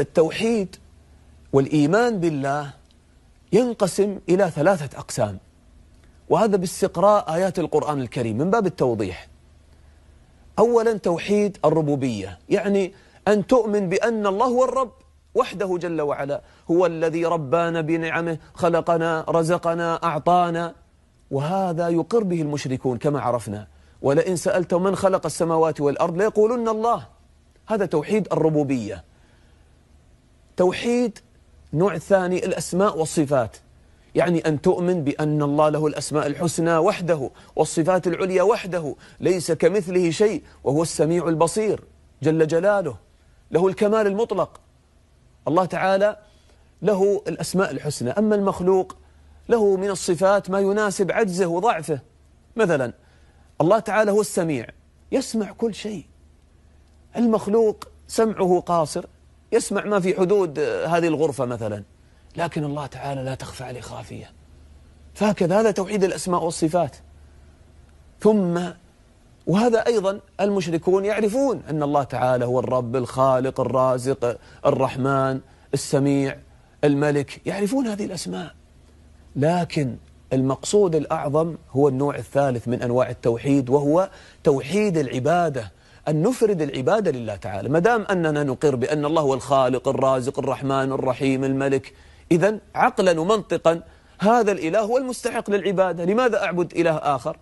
التوحيد والإيمان بالله ينقسم إلى ثلاثة أقسام وهذا باستقراء آيات القرآن الكريم من باب التوضيح أولا توحيد الربوبية يعني أن تؤمن بأن الله هو الرب وحده جل وعلا هو الذي ربانا بنعمه خلقنا رزقنا أعطانا وهذا يقر به المشركون كما عرفنا ولئن سألت من خلق السماوات والأرض ليقولن الله هذا توحيد الربوبية توحيد نوع ثاني الأسماء والصفات يعني أن تؤمن بأن الله له الأسماء الحسنى وحده والصفات العليا وحده ليس كمثله شيء وهو السميع البصير جل جلاله له الكمال المطلق الله تعالى له الأسماء الحسنى أما المخلوق له من الصفات ما يناسب عجزه وضعفه مثلا الله تعالى هو السميع يسمع كل شيء المخلوق سمعه قاصر يسمع ما في حدود آه، هذه الغرفة مثلا لكن الله تعالى لا تخفى عليه خافية فهكذا هذا توحيد الأسماء والصفات ثم وهذا أيضا المشركون يعرفون أن الله تعالى هو الرب الخالق الرازق الرحمن السميع الملك يعرفون هذه الأسماء لكن المقصود الأعظم هو النوع الثالث من أنواع التوحيد وهو توحيد العبادة أن نفرد العبادة لله تعالى ما دام أننا نقر بأن الله هو الخالق الرازق الرحمن الرحيم الملك إذا عقلا ومنطقا هذا الإله هو المستحق للعبادة لماذا أعبد إله آخر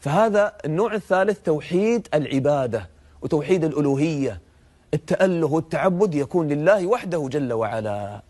فهذا النوع الثالث توحيد العبادة وتوحيد الألوهية التأله والتعبد يكون لله وحده جل وعلا